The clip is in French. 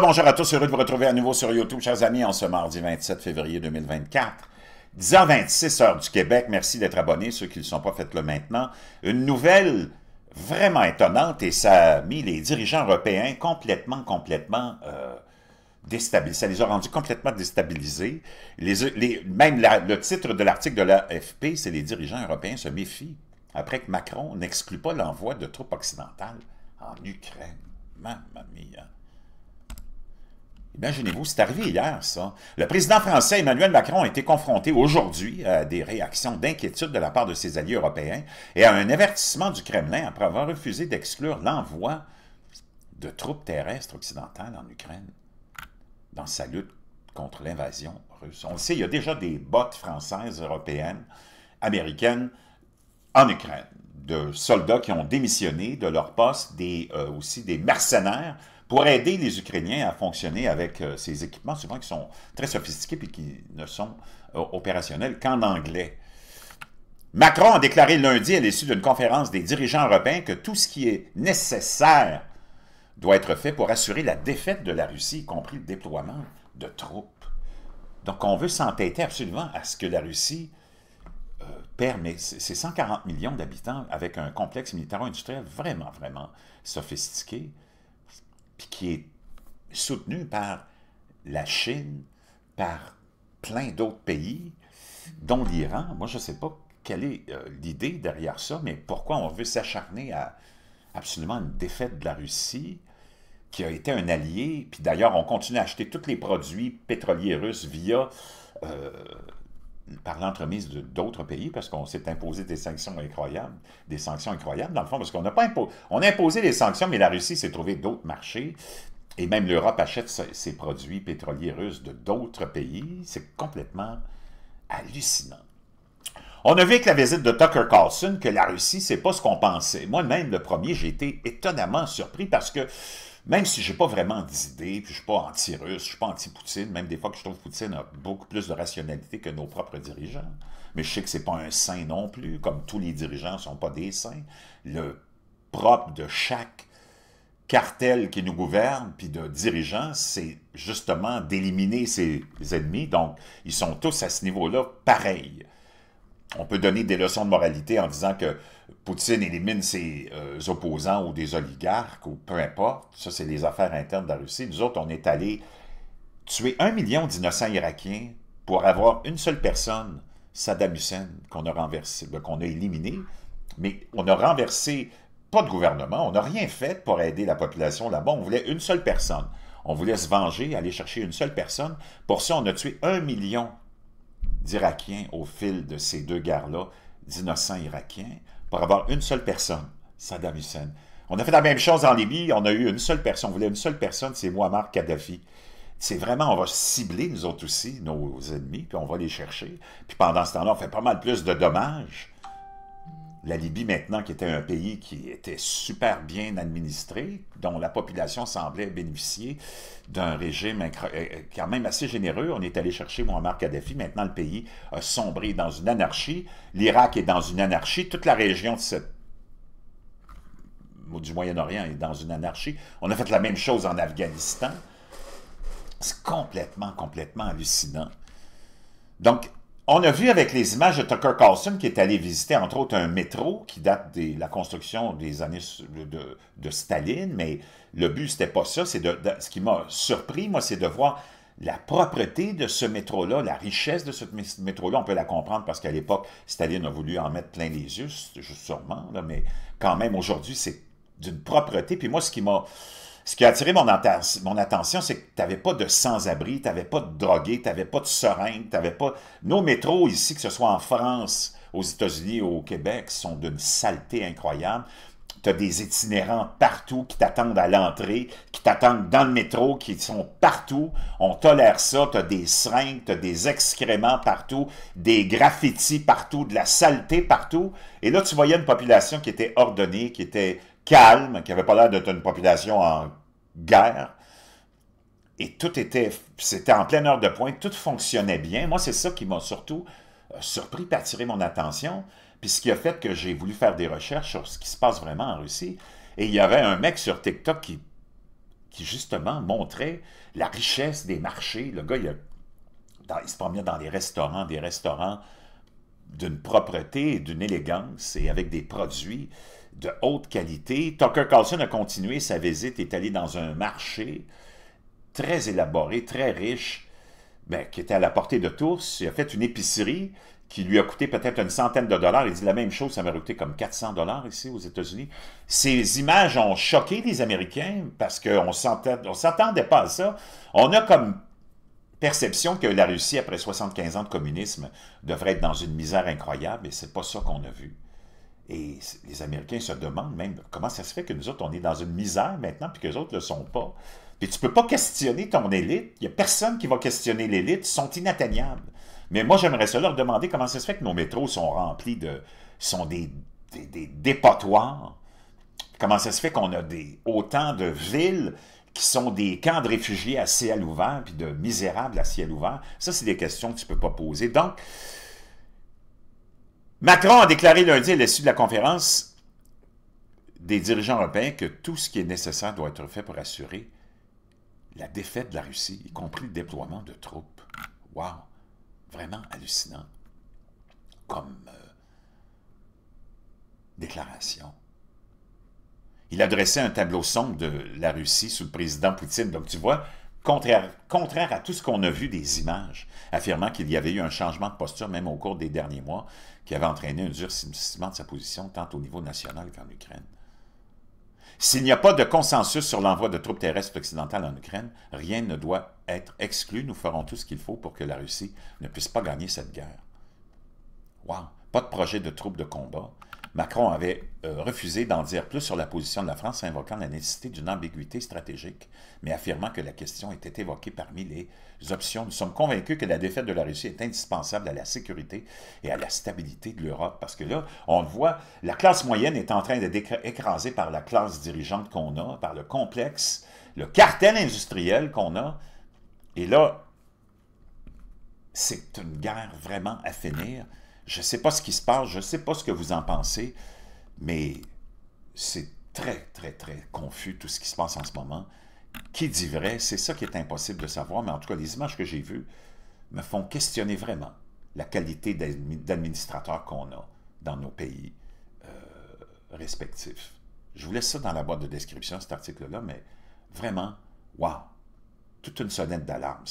bonjour à tous, heureux de vous retrouver à nouveau sur YouTube, chers amis, en ce mardi 27 février 2024. 10h26 heure du Québec, merci d'être abonnés, ceux qui ne le sont pas, faites-le maintenant. Une nouvelle vraiment étonnante et ça a mis les dirigeants européens complètement, complètement euh, déstabilisés. Ça les a rendus complètement déstabilisés. Les, les, même le titre de l'article de l'AFP, c'est « Les dirigeants européens se méfient après que Macron n'exclut pas l'envoi de troupes occidentales en Ukraine ». Mamma mia Imaginez-vous, c'est arrivé hier, ça. Le président français Emmanuel Macron a été confronté aujourd'hui à des réactions d'inquiétude de la part de ses alliés européens et à un avertissement du Kremlin après avoir refusé d'exclure l'envoi de troupes terrestres occidentales en Ukraine dans sa lutte contre l'invasion russe. On sait, il y a déjà des bottes françaises, européennes, américaines en Ukraine, de soldats qui ont démissionné de leur poste, euh, aussi des mercenaires pour aider les Ukrainiens à fonctionner avec euh, ces équipements, souvent qui sont très sophistiqués et qui ne sont euh, opérationnels qu'en anglais. Macron a déclaré lundi à l'issue d'une conférence des dirigeants européens que tout ce qui est nécessaire doit être fait pour assurer la défaite de la Russie, y compris le déploiement de troupes. Donc on veut s'entêter absolument à ce que la Russie euh, ses 140 millions d'habitants avec un complexe militaro-industriel vraiment, vraiment sophistiqué qui est soutenu par la Chine, par plein d'autres pays, dont l'Iran. Moi, je ne sais pas quelle est euh, l'idée derrière ça, mais pourquoi on veut s'acharner à absolument une défaite de la Russie, qui a été un allié, puis d'ailleurs, on continue à acheter tous les produits pétroliers russes via euh, par l'entremise d'autres pays, parce qu'on s'est imposé des sanctions incroyables, des sanctions incroyables, dans le fond, parce qu'on n'a pas on a imposé des sanctions, mais la Russie s'est trouvée d'autres marchés, et même l'Europe achète ses produits pétroliers russes de d'autres pays. C'est complètement hallucinant. On a vu avec la visite de Tucker Carlson que la Russie, c'est pas ce qu'on pensait. Moi-même, le premier, j'ai été étonnamment surpris parce que même si je n'ai pas vraiment d'idées, puis je suis pas anti-russe, je ne suis pas anti-Poutine, même des fois que je trouve que Poutine a beaucoup plus de rationalité que nos propres dirigeants. Mais je sais que ce n'est pas un saint non plus, comme tous les dirigeants ne sont pas des saints. Le propre de chaque cartel qui nous gouverne, puis de dirigeants, c'est justement d'éliminer ses ennemis. Donc, ils sont tous à ce niveau-là pareils on peut donner des leçons de moralité en disant que Poutine élimine ses euh, opposants ou des oligarques ou peu importe. Ça, c'est les affaires internes de la Russie. Nous autres, on est allé tuer un million d'innocents irakiens pour avoir une seule personne, Saddam Hussein, qu'on a renversé, ben, qu'on a éliminé. Mais on a renversé pas de gouvernement, on n'a rien fait pour aider la population là-bas. On voulait une seule personne. On voulait se venger, aller chercher une seule personne. Pour ça, on a tué un million d'Irakiens au fil de ces deux guerres-là, d'innocents Irakiens, pour avoir une seule personne, Saddam Hussein. On a fait la même chose en Libye, on a eu une seule personne, on voulait une seule personne, c'est Muammar Kadhafi. C'est vraiment, on va cibler nous autres aussi, nos ennemis, puis on va les chercher. Puis pendant ce temps-là, on fait pas mal plus de dommages la Libye maintenant, qui était un pays qui était super bien administré, dont la population semblait bénéficier d'un régime euh, euh, quand même assez généreux. On est allé chercher Muammar Kadhafi. Maintenant, le pays a sombré dans une anarchie. L'Irak est dans une anarchie. Toute la région du Moyen-Orient est dans une anarchie. On a fait la même chose en Afghanistan. C'est complètement, complètement hallucinant. Donc, on a vu avec les images de Tucker Carlson qui est allé visiter, entre autres, un métro qui date de la construction des années de, Staline, mais le but, c'était pas ça. C'est de, ce qui m'a surpris, moi, c'est de voir la propreté de ce métro-là, la richesse de ce métro-là, on peut la comprendre parce qu'à l'époque, Staline a voulu en mettre plein les yeux, sûrement, mais quand même, aujourd'hui, c'est d'une propreté. Puis moi, ce qui m'a ce qui a attiré mon, attention, c'est que tu n'avais pas de sans-abri, tu n'avais pas de drogués, tu n'avais pas de seringues, tu pas... Nos métros ici, que ce soit en France, aux États-Unis ou au Québec, sont d'une saleté incroyable. Tu as des itinérants partout qui t'attendent à l'entrée, qui t'attendent dans le métro, qui sont partout. On tolère ça. Tu as des seringues, tu as des excréments partout, des graffitis partout, de la saleté partout. Et là, tu voyais une population qui était ordonnée, qui était calme, qui n'avait pas l'air d'être une population en guerre. Et tout était, c'était en pleine heure de pointe, tout fonctionnait bien. Moi, c'est ça qui m'a surtout euh, surpris et attiré mon attention, puis ce qui a fait que j'ai voulu faire des recherches sur ce qui se passe vraiment en Russie. Et il y avait un mec sur TikTok qui, qui justement montrait la richesse des marchés. Le gars, il, se promenait dans les restaurants, des restaurants d'une propreté et d'une élégance, et avec des produits de haute qualité. Tucker Carlson a continué sa visite, est allé dans un marché très élaboré, très riche, ben, qui était à la portée de tous. Il a fait une épicerie qui lui a coûté peut-être une centaine de dollars. Il dit la même chose, ça m'a coûté comme 400 dollars ici aux États-Unis. Ces images ont choqué les Américains parce qu'on ne s'attendait pas à ça. On a comme perception que la Russie, après 75 ans de communisme, devrait être dans une misère incroyable, et c'est pas ça qu'on a vu. Et les Américains se demandent même comment ça se fait que nous autres, on est dans une misère maintenant, puis que les autres ne le sont pas. Puis tu ne peux pas questionner ton élite. Il n'y a personne qui va questionner l'élite. Ils sont inatteignables. Mais moi, j'aimerais ça leur demander comment ça se fait que nos métros sont remplis de. sont des, des, dépotoirs. Comment ça se fait qu'on a des, autant de villes qui sont des camps de réfugiés à ciel ouvert, puis de misérables à ciel ouvert. Ça, c'est des questions que tu ne peux pas poser. Donc, Macron a déclaré lundi à l'issue de la conférence des dirigeants européens que tout ce qui est nécessaire doit être fait pour assurer la défaite de la Russie, y compris le déploiement de troupes. Wow! Vraiment hallucinant comme euh, déclaration. Il adressait un tableau sombre de la Russie sous le président Poutine. Donc, tu vois, contraire, à tout ce qu'on a vu des images, affirmant qu'il y avait eu un changement de posture même au cours des derniers mois, qui avait entraîné un durcissement de sa position tant au niveau national qu'en Ukraine. S'il n'y a pas de consensus sur l'envoi de troupes terrestres occidentales en Ukraine, rien ne doit être exclu. Nous ferons tout ce qu'il faut pour que la Russie ne puisse pas gagner cette guerre. Wow! Pas de projet de troupes de combat, Macron avait euh, refusé d'en dire plus sur la position de la France, invoquant la nécessité d'une ambiguïté stratégique, mais affirmant que la question était évoquée parmi les options. Nous sommes convaincus que la défaite de la Russie est indispensable à la sécurité et à la stabilité de l'Europe, parce que là, on le voit, la classe moyenne est en train d'être écrasée par la classe dirigeante qu'on a, par le complexe, le cartel industriel qu'on a, et là, c'est une guerre vraiment à finir. Je ne sais pas ce qui se passe, je ne sais pas ce que vous en pensez, mais c'est très, très, très confus tout ce qui se passe en ce moment. Qui dit vrai? C'est ça qui est impossible de savoir, mais en tout cas, les images que j'ai vues me font questionner vraiment la qualité d'administrateur qu'on a dans nos pays euh, respectifs. Je vous laisse ça dans la boîte de description, cet article-là, mais vraiment, waouh, toute une sonnette d'alarme,